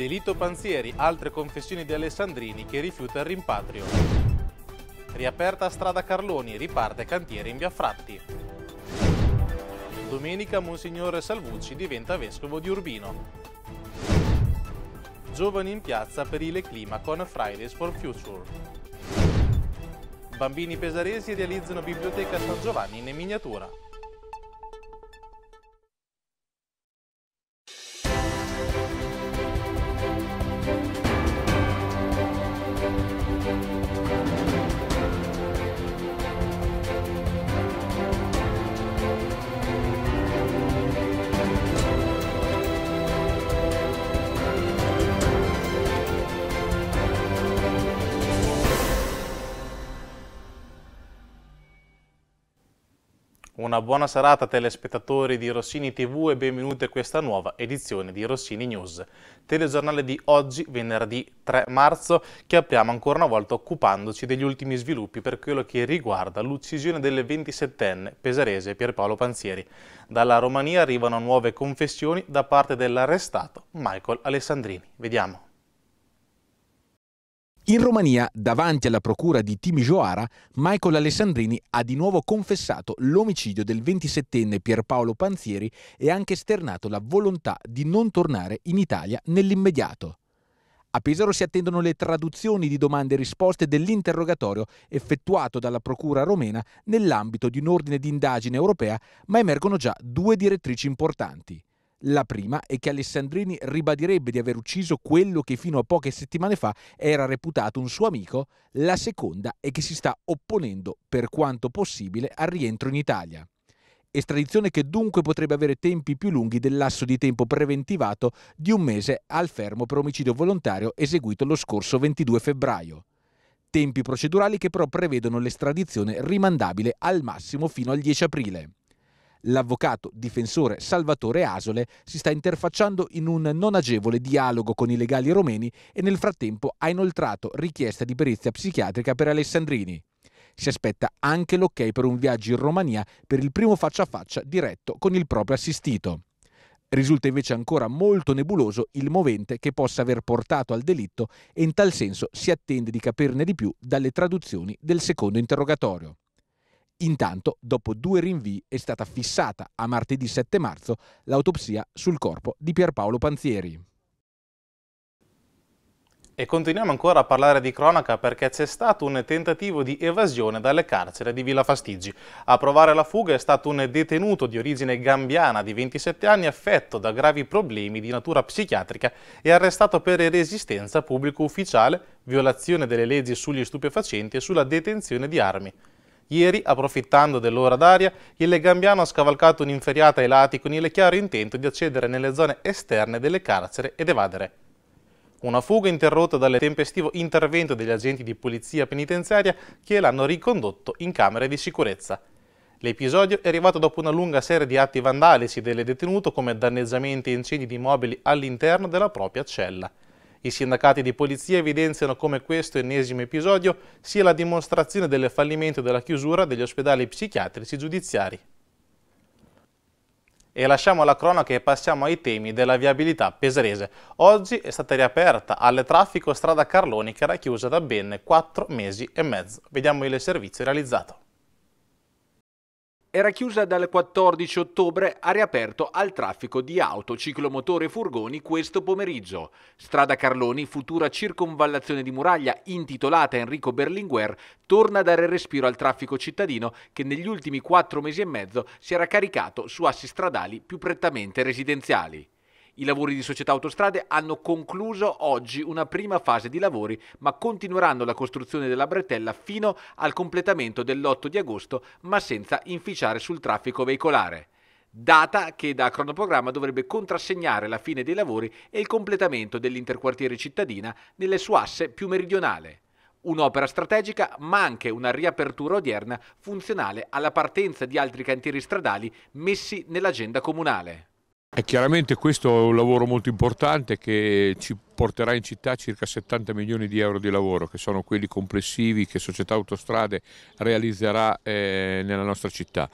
Delitto Panzieri, altre confessioni di Alessandrini che rifiuta il rimpatrio. Riaperta strada Carloni, riparte cantiere in via Fratti. Domenica Monsignore Salvucci diventa vescovo di Urbino. Giovani in piazza per il clima con Fridays for Future. Bambini pesaresi realizzano biblioteca San Giovanni in miniatura. Una buona serata telespettatori di Rossini TV e benvenuti a questa nuova edizione di Rossini News. Telegiornale di oggi, venerdì 3 marzo, che apriamo ancora una volta occupandoci degli ultimi sviluppi per quello che riguarda l'uccisione del 27enne pesarese Pierpaolo Panzieri. Dalla Romania arrivano nuove confessioni da parte dell'arrestato Michael Alessandrini. Vediamo. In Romania, davanti alla procura di Timisoara, Michael Alessandrini ha di nuovo confessato l'omicidio del 27enne Pierpaolo Panzieri e ha anche esternato la volontà di non tornare in Italia nell'immediato. A Pesaro si attendono le traduzioni di domande e risposte dell'interrogatorio effettuato dalla Procura romena nell'ambito di un ordine di indagine europea, ma emergono già due direttrici importanti. La prima è che Alessandrini ribadirebbe di aver ucciso quello che fino a poche settimane fa era reputato un suo amico, la seconda è che si sta opponendo per quanto possibile al rientro in Italia estradizione che dunque potrebbe avere tempi più lunghi del lasso di tempo preventivato di un mese al fermo per omicidio volontario eseguito lo scorso 22 febbraio. Tempi procedurali che però prevedono l'estradizione rimandabile al massimo fino al 10 aprile. L'avvocato difensore Salvatore Asole si sta interfacciando in un non agevole dialogo con i legali romeni e nel frattempo ha inoltrato richiesta di perizia psichiatrica per Alessandrini. Si aspetta anche l'ok per un viaggio in Romania per il primo faccia a faccia diretto con il proprio assistito. Risulta invece ancora molto nebuloso il movente che possa aver portato al delitto e in tal senso si attende di capirne di più dalle traduzioni del secondo interrogatorio. Intanto, dopo due rinvii, è stata fissata a martedì 7 marzo l'autopsia sul corpo di Pierpaolo Panzieri. E continuiamo ancora a parlare di cronaca perché c'è stato un tentativo di evasione dalle carcere di Villa Fastigi. A provare la fuga è stato un detenuto di origine gambiana di 27 anni affetto da gravi problemi di natura psichiatrica e arrestato per resistenza pubblico ufficiale, violazione delle leggi sugli stupefacenti e sulla detenzione di armi. Ieri, approfittando dell'ora d'aria, il Legambiano ha scavalcato un'inferiata ai lati con il chiaro intento di accedere nelle zone esterne delle carcere ed evadere. Una fuga interrotta dal tempestivo intervento degli agenti di polizia penitenziaria che l'hanno ricondotto in camere di sicurezza. L'episodio è arrivato dopo una lunga serie di atti vandalici del detenuto come danneggiamenti e incendi di mobili all'interno della propria cella. I sindacati di polizia evidenziano come questo ennesimo episodio sia la dimostrazione del fallimento della chiusura degli ospedali psichiatrici giudiziari. E lasciamo la cronaca e passiamo ai temi della viabilità pesarese. Oggi è stata riaperta alle traffico strada Carloni che era chiusa da ben 4 mesi e mezzo. Vediamo il servizio realizzato era chiusa dal 14 ottobre ha riaperto al traffico di auto, ciclomotore e furgoni questo pomeriggio. Strada Carloni, futura circonvallazione di muraglia intitolata Enrico Berlinguer, torna a dare respiro al traffico cittadino che negli ultimi quattro mesi e mezzo si era caricato su assi stradali più prettamente residenziali. I lavori di Società Autostrade hanno concluso oggi una prima fase di lavori, ma continueranno la costruzione della bretella fino al completamento dell'8 di agosto, ma senza inficiare sul traffico veicolare. Data che da cronoprogramma dovrebbe contrassegnare la fine dei lavori e il completamento dell'interquartiere cittadina nelle sue asse più meridionale. Un'opera strategica, ma anche una riapertura odierna funzionale alla partenza di altri cantieri stradali messi nell'agenda comunale. E chiaramente questo è un lavoro molto importante che ci porterà in città circa 70 milioni di euro di lavoro, che sono quelli complessivi che Società Autostrade realizzerà eh, nella nostra città.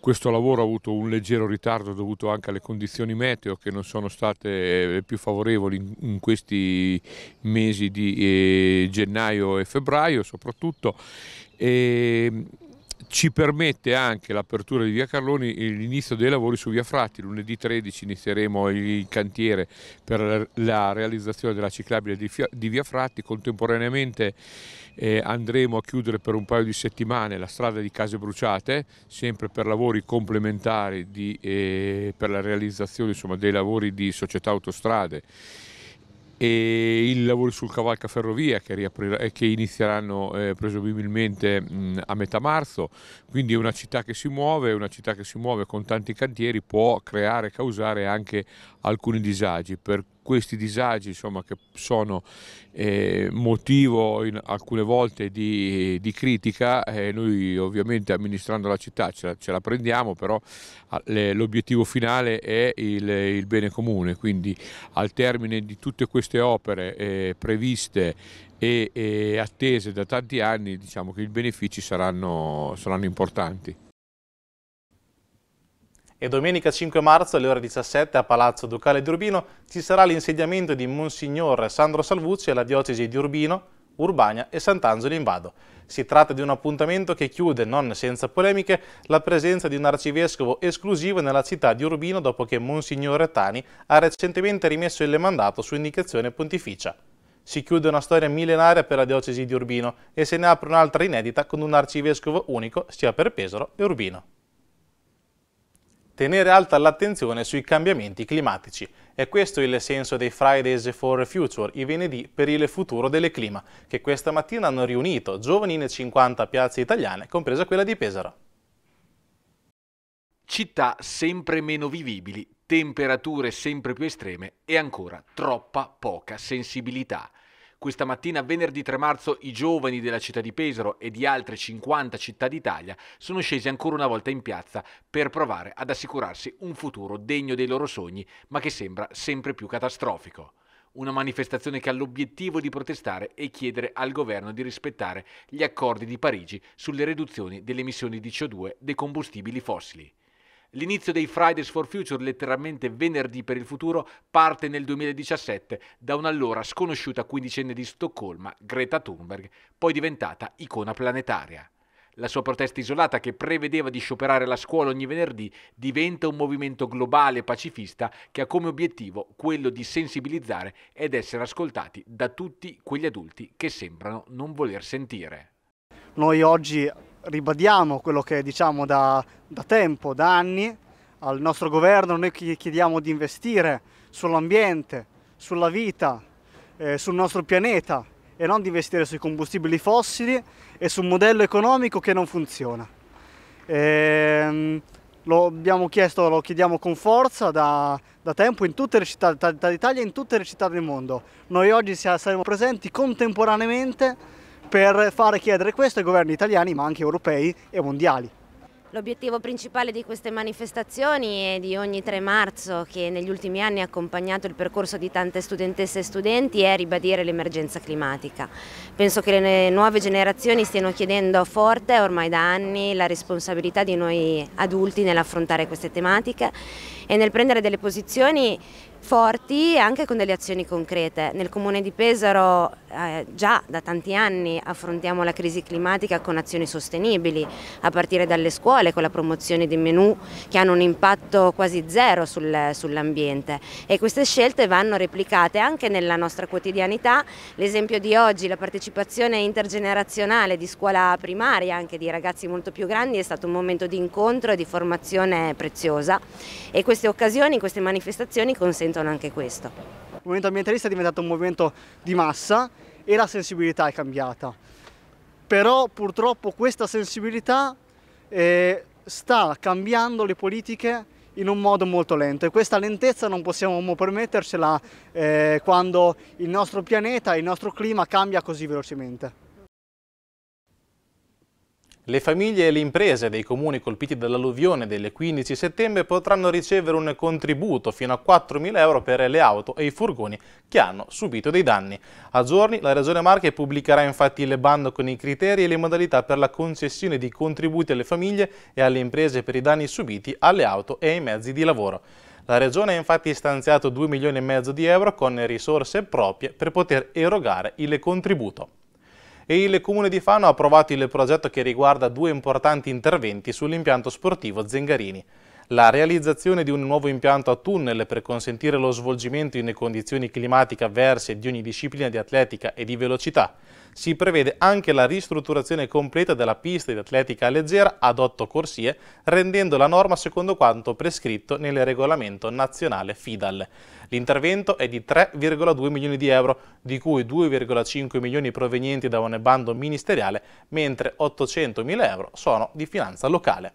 Questo lavoro ha avuto un leggero ritardo dovuto anche alle condizioni meteo che non sono state eh, più favorevoli in, questi mesi di eh, gennaio e febbraio soprattutto. E, ehm, ci permette anche l'apertura di via Carloni e l'inizio dei lavori su via Fratti. Lunedì 13 inizieremo il cantiere per la realizzazione della ciclabile di via Fratti. Contemporaneamente eh, andremo a chiudere per un paio di settimane la strada di Case Bruciate, sempre per lavori complementari di, eh, per la realizzazione insomma, dei lavori di società autostrade e i lavori sul cavalcaferrovia che, riaprirà, eh, che inizieranno eh, presumibilmente mh, a metà marzo, quindi una città che si muove, una città che si muove con tanti cantieri può creare e causare anche alcuni disagi, per questi disagi insomma, che sono eh, motivo in, alcune volte di, di critica, eh, noi ovviamente amministrando la città ce la, ce la prendiamo, però ah, l'obiettivo finale è il, il, bene comune, quindi al termine di tutte queste opere eh, previste e, e, attese da tanti anni diciamo che i benefici saranno, saranno importanti. E domenica 5 marzo alle ore 17 a Palazzo Ducale di Urbino ci sarà l'insediamento di Monsignor Sandro Salvucci alla diocesi di Urbino, Urbania e Sant'Angelo in Vado. Si tratta di un appuntamento che chiude, non senza polemiche, la presenza di un arcivescovo esclusivo nella città di Urbino dopo che Monsignore Tani ha recentemente rimesso il mandato su indicazione pontificia. Si chiude una storia millenaria per la diocesi di Urbino e se ne apre un'altra inedita con un arcivescovo unico sia per Pesaro e Urbino tenere alta l'attenzione sui cambiamenti climatici. È questo il senso dei Fridays for Future, i venerdì per il futuro del clima, che questa mattina hanno riunito giovani in 50 piazze italiane, compresa quella di Pesaro. Città sempre meno vivibili, temperature sempre più estreme e ancora troppa poca sensibilità. Questa mattina, venerdì 3 marzo, i giovani della città di Pesaro e di altre 50 città d'Italia sono scesi ancora una volta in piazza per provare ad assicurarsi un futuro degno dei loro sogni, ma che sembra sempre più catastrofico. Una manifestazione che ha l'obiettivo di protestare e chiedere al governo di rispettare gli accordi di Parigi sulle riduzioni delle emissioni di CO2 dei combustibili fossili. L'inizio dei Fridays for Future, letteralmente venerdì per il futuro, parte nel 2017 da un'allora sconosciuta quindicenne di Stoccolma, Greta Thunberg, poi diventata icona planetaria. La sua protesta isolata, che prevedeva di scioperare la scuola ogni venerdì, diventa un movimento globale pacifista che ha come obiettivo quello di sensibilizzare ed essere ascoltati da tutti quegli adulti che sembrano non voler sentire. Noi oggi ribadiamo quello che diciamo da, da tempo, da anni, al nostro governo noi chiediamo di investire sull'ambiente, sulla vita, eh, sul nostro pianeta e non di investire sui combustibili fossili e su un modello economico che non funziona. E, ehm, lo abbiamo chiesto, lo chiediamo con forza da, da tempo in tutte le città d'Italia e in tutte le città del mondo. Noi oggi saremo presenti contemporaneamente per fare chiedere questo ai governi italiani ma anche europei e mondiali. L'obiettivo principale di queste manifestazioni e di ogni 3 marzo che negli ultimi anni ha accompagnato il percorso di tante studentesse e studenti è ribadire l'emergenza climatica. Penso che le nuove generazioni stiano chiedendo forte ormai da anni la responsabilità di noi adulti nell'affrontare queste tematiche e nel prendere delle posizioni forti e anche con delle azioni concrete. Nel comune di Pesaro eh, già da tanti anni affrontiamo la crisi climatica con azioni sostenibili, a partire dalle scuole con la promozione di menù che hanno un impatto quasi zero sul, sull'ambiente e queste scelte vanno replicate anche nella nostra quotidianità. L'esempio di oggi, la partecipazione intergenerazionale di scuola primaria, anche di ragazzi molto più grandi, è stato un momento di incontro e di formazione preziosa e queste occasioni, queste manifestazioni consentono rappresentano anche questo. Il movimento ambientalista è diventato un movimento di massa e la sensibilità è cambiata. Però purtroppo questa sensibilità eh, sta cambiando le politiche in un modo molto lento e questa lentezza non possiamo permettercela eh, quando il nostro pianeta, il nostro clima cambia così velocemente. Le famiglie e le imprese dei comuni colpiti dall'alluvione del 15 settembre potranno ricevere un contributo fino a 4.000 euro per le auto e i furgoni che hanno subito dei danni. A giorni la Regione Marche pubblicherà infatti il bando con i criteri e le modalità per la concessione di contributi alle famiglie e alle imprese per i danni subiti alle auto e ai mezzi di lavoro. La Regione ha infatti stanziato 2 milioni e mezzo di euro con risorse proprie per poter erogare il contributo e il Comune di Fano ha approvato il progetto che riguarda due importanti interventi sull'impianto sportivo Zengarini. La realizzazione di un nuovo impianto a tunnel per consentire lo svolgimento in condizioni climatiche avverse di ogni disciplina di atletica e di velocità. Si prevede anche la ristrutturazione completa della pista di atletica leggera ad otto corsie, rendendo la norma secondo quanto prescritto nel regolamento nazionale FIDAL. L'intervento è di 3,2 milioni di euro, di cui 2,5 milioni provenienti da un bando ministeriale, mentre 800 mila euro sono di finanza locale.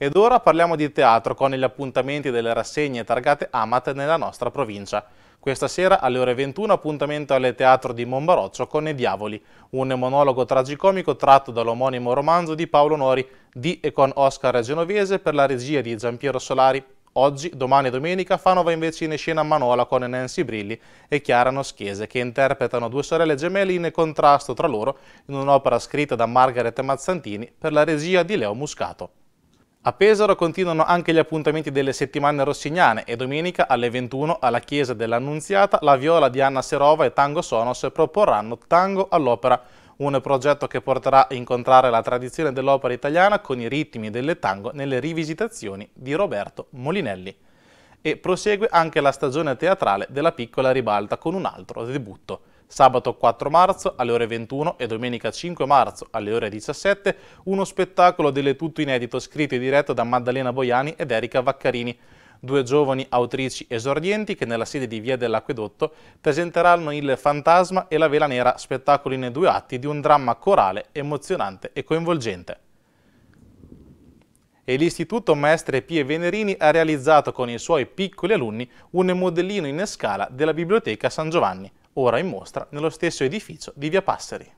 Ed ora parliamo di teatro con gli appuntamenti delle rassegne targate Amat nella nostra provincia. Questa sera alle ore 21 appuntamento al Teatro di Monbaroccio con I Diavoli, un monologo tragicomico tratto dall'omonimo romanzo di Paolo Nori, di e con Oscar Genovese per la regia di Giampiero Solari. Oggi, domani e domenica, va invece in scena Manola con Nancy Brilli e Chiara Noschiese, che interpretano due sorelle gemelle in contrasto tra loro in un'opera scritta da Margaret Mazzantini per la regia di Leo Muscato. A Pesaro continuano anche gli appuntamenti delle settimane rossignane e domenica alle 21 alla Chiesa dell'Annunziata la viola di Anna Serova e Tango Sonos proporranno Tango all'Opera, un progetto che porterà a incontrare la tradizione dell'opera italiana con i ritmi delle tango nelle rivisitazioni di Roberto Molinelli. E prosegue anche la stagione teatrale della piccola ribalta con un altro debutto. Sabato 4 marzo alle ore 21 e domenica 5 marzo alle ore 17 uno spettacolo del tutto inedito scritto e diretto da Maddalena Boiani ed Erika Vaccarini due giovani autrici esordienti che nella sede di Via dell'Acquedotto presenteranno Il Fantasma e la Vela Nera, spettacoli nei due atti di un dramma corale, emozionante e coinvolgente. E l'Istituto Maestre Pie Venerini ha realizzato con i suoi piccoli alunni un modellino in scala della Biblioteca San Giovanni ora in mostra nello stesso edificio di Via Passeri.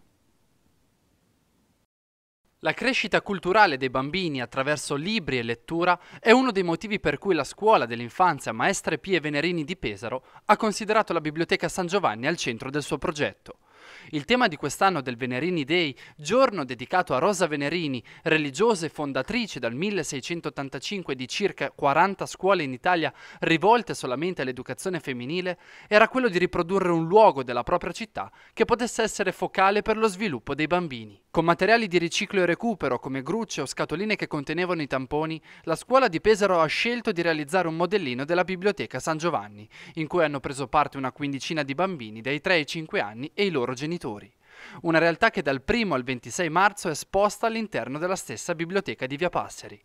La crescita culturale dei bambini attraverso libri e lettura è uno dei motivi per cui la scuola dell'infanzia Maestre Pie Venerini di Pesaro ha considerato la biblioteca San Giovanni al centro del suo progetto. Il tema di quest'anno del Venerini Day, giorno dedicato a Rosa Venerini, religiosa e fondatrice dal 1685 di circa 40 scuole in Italia rivolte solamente all'educazione femminile, era quello di riprodurre un luogo della propria città che potesse essere focale per lo sviluppo dei bambini. Con materiali di riciclo e recupero come grucce o scatoline che contenevano i tamponi, la scuola di Pesaro ha scelto di realizzare un modellino della biblioteca San Giovanni, in cui hanno preso parte una quindicina di bambini dai 3 ai 5 anni e i loro genitori genitori. Una realtà che dal 1 al 26 marzo è esposta all'interno della stessa biblioteca di Via Passeri.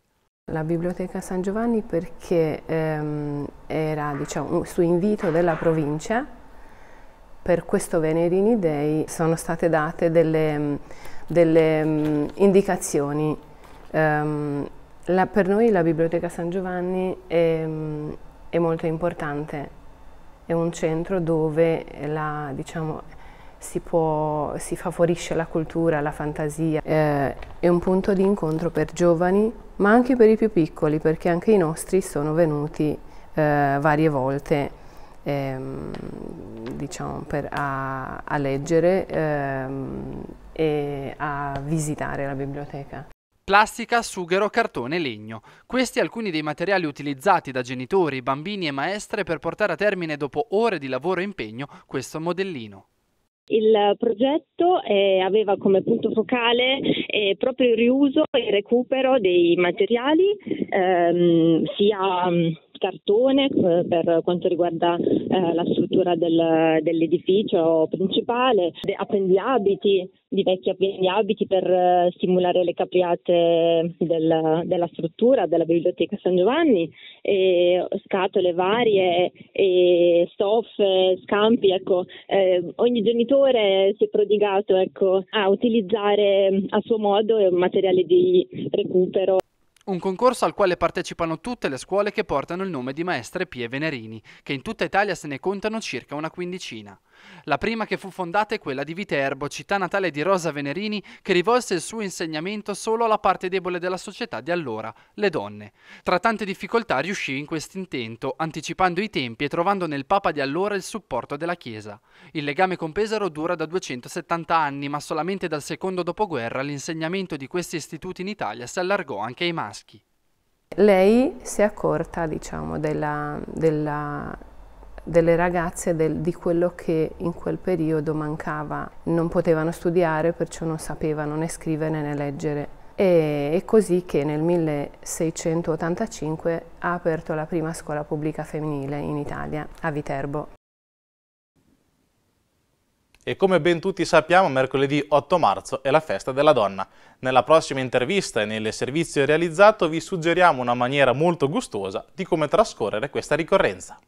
La biblioteca San Giovanni perché ehm, era diciamo, su invito della provincia, per questo Venerini Day sono state date delle, delle um, indicazioni. Um, la, per noi la biblioteca San Giovanni è, ehm, è molto importante, è un centro dove la, diciamo, si, può, si favorisce la cultura, la fantasia. Eh, è un punto di incontro per giovani, ma anche per i più piccoli, perché anche i nostri sono venuti eh, varie volte ehm, diciamo, per, a, a, leggere ehm, e a visitare la biblioteca plastica, sughero, cartone e legno. Questi alcuni dei materiali utilizzati da genitori, bambini e maestre per portare a termine dopo ore di lavoro e impegno questo modellino. Il progetto eh, aveva come punto focale eh, proprio il riuso e il recupero dei materiali ehm, sia mm, cartone eh, per quanto riguarda eh, la struttura del, dell'edificio principale, appendiabiti di vecchi appendiabiti per eh, simulare le capriate del, della struttura della biblioteca San Giovanni, e scatole varie, e stoffe, scampi. Ecco, eh, ogni genitore si è prodigato ecco, a utilizzare a suo modo materiali di recupero. Un concorso al quale partecipano tutte le scuole che portano il nome di maestre Pie Venerini, che in tutta Italia se ne contano circa una quindicina. La prima che fu fondata è quella di Viterbo, città natale di Rosa Venerini, che rivolse il suo insegnamento solo alla parte debole della società di allora, le donne. Tra tante difficoltà riuscì in questo intento, anticipando i tempi e trovando nel Papa di allora il supporto della Chiesa. Il legame con Pesaro dura da 270 anni, ma solamente dal secondo dopoguerra l'insegnamento di questi istituti in Italia si allargò anche ai maschi. Lei si è accorta diciamo, della, della delle ragazze del, di quello che in quel periodo mancava. Non potevano studiare, perciò non sapevano né scrivere né leggere. E è così che nel 1685 ha aperto la prima scuola pubblica femminile in Italia, a Viterbo. E come ben tutti sappiamo, mercoledì 8 marzo è la festa della donna. Nella prossima intervista e nel servizio realizzato vi suggeriamo una maniera molto gustosa di come trascorrere questa ricorrenza.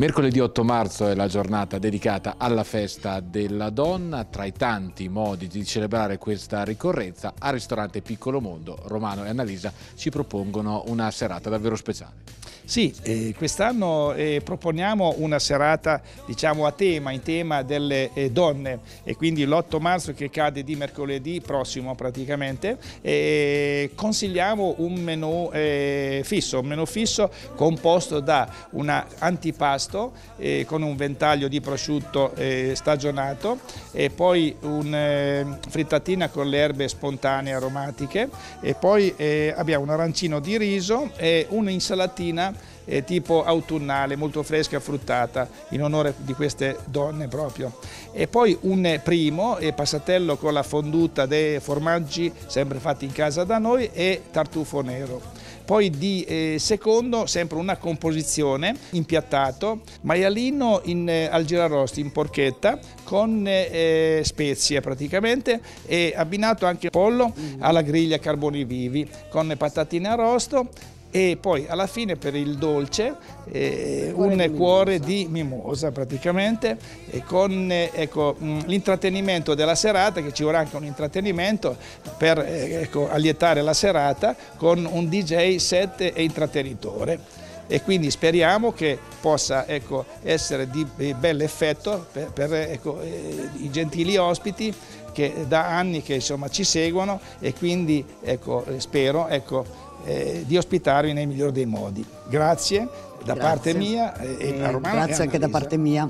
Mercoledì 8 marzo è la giornata dedicata alla festa della donna, tra i tanti modi di celebrare questa ricorrenza al ristorante Piccolo Mondo, Romano e Annalisa ci propongono una serata davvero speciale. Sì, eh, quest'anno eh, proponiamo una serata diciamo, a tema, in tema delle eh, donne e quindi l'8 marzo che cade di mercoledì prossimo praticamente eh, consigliamo un menù eh, fisso, un menù fisso composto da un antipasto eh, con un ventaglio di prosciutto stagionato e poi una frittatina con le erbe spontanee aromatiche e poi abbiamo un arancino di riso e un'insalatina eh, tipo autunnale, molto fresca, fruttata, in onore di queste donne proprio. E poi un primo eh, passatello con la fonduta dei formaggi, sempre fatti in casa da noi, e tartufo nero poi di eh, secondo sempre una composizione impiattato maialino in, eh, al girarosti in porchetta con eh, eh, spezie praticamente e abbinato anche pollo alla griglia carboni vivi con patatine arrosto e poi alla fine per il dolce eh, cuore un di cuore mimosa. di mimosa praticamente e con eh, ecco, mm, l'intrattenimento della serata che ci vorrà anche un intrattenimento per eh, ecco, allietare la serata con un DJ set e intrattenitore e quindi speriamo che possa ecco, essere di bel effetto per, per ecco, eh, i gentili ospiti che da anni che, insomma, ci seguono e quindi ecco, spero ecco, eh, di ospitarvi nel miglior dei modi. Grazie da grazie. parte mia eh, e, e eh, a Romano. Grazie anche da parte mia.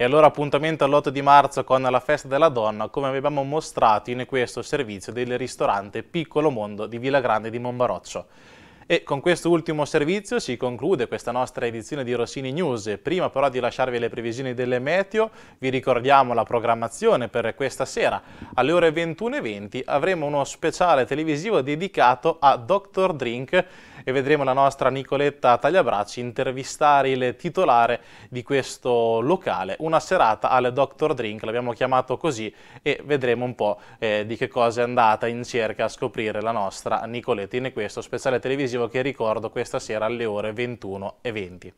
E allora appuntamento all'8 di marzo con la Festa della Donna, come avevamo mostrato in questo servizio del ristorante Piccolo Mondo di Villa Grande di Monbaroccio. E con questo ultimo servizio si conclude questa nostra edizione di Rossini News. Prima però di lasciarvi le previsioni delle meteo, vi ricordiamo la programmazione per questa sera. Alle ore 21.20 avremo uno speciale televisivo dedicato a Dr. Drink e vedremo la nostra Nicoletta Tagliabracci intervistare il titolare di questo locale, una serata al Dr. Drink, l'abbiamo chiamato così e vedremo un po' eh, di che cosa è andata in cerca a scoprire la nostra Nicoletta in questo speciale televisivo che ricordo questa sera alle ore 21 e 20.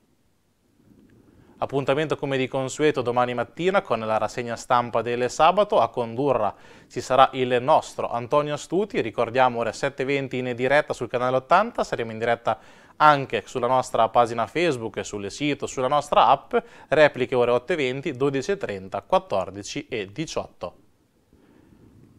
Appuntamento come di consueto domani mattina con la rassegna stampa del sabato. A condurla ci sarà il nostro Antonio Stuti. Ricordiamo ore 7.20 in diretta sul canale 80. Saremo in diretta anche sulla nostra pagina Facebook, sul sito, sulla nostra app. Repliche ore 8.20, 12.30, 14 e 18.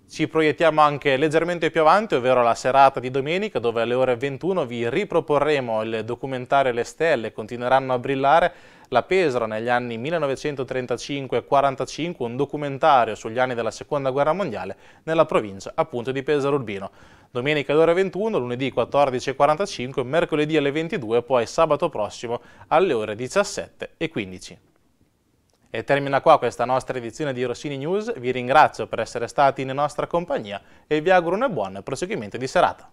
Ci proiettiamo anche leggermente più avanti, ovvero la serata di domenica, dove alle ore 21 vi riproporremo il documentario Le Stelle continueranno a brillare la Pesera negli anni 1935-45, un documentario sugli anni della Seconda Guerra Mondiale nella provincia appunto di Pesaro Urbino. Domenica alle ore 21, lunedì 14.45, mercoledì alle 22 poi sabato prossimo alle ore 17.15. E termina qua questa nostra edizione di Rossini News, vi ringrazio per essere stati in nostra compagnia e vi auguro un buon proseguimento di serata.